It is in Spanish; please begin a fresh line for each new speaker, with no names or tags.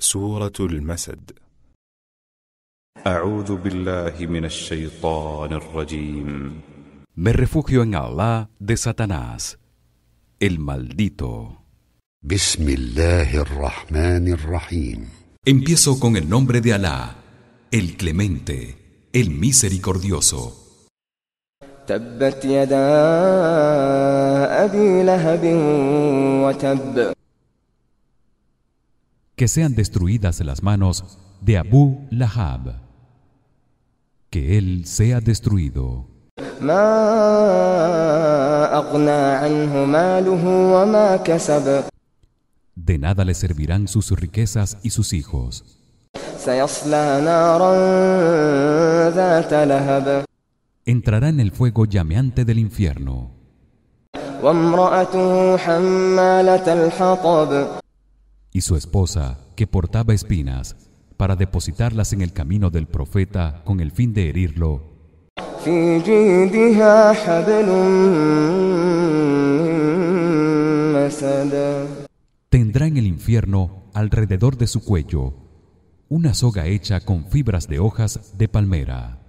سورة المسد أعوذ بالله من الشيطان الرجيم Me refugio en Allah de Satanás, el maldito. بسم الله الرحمن الرحيم Empiezo con el nombre de Allah, el clemente, el misericordioso.
تبت يدا أبي لهب وتب
que sean destruidas las manos de Abu Lahab que él sea destruido de nada le servirán sus riquezas y sus hijos entrará en el fuego llameante del infierno y su esposa, que portaba espinas, para depositarlas en el camino del profeta con el fin de herirlo. Tendrá en el infierno alrededor de su cuello una soga hecha con fibras de hojas de palmera.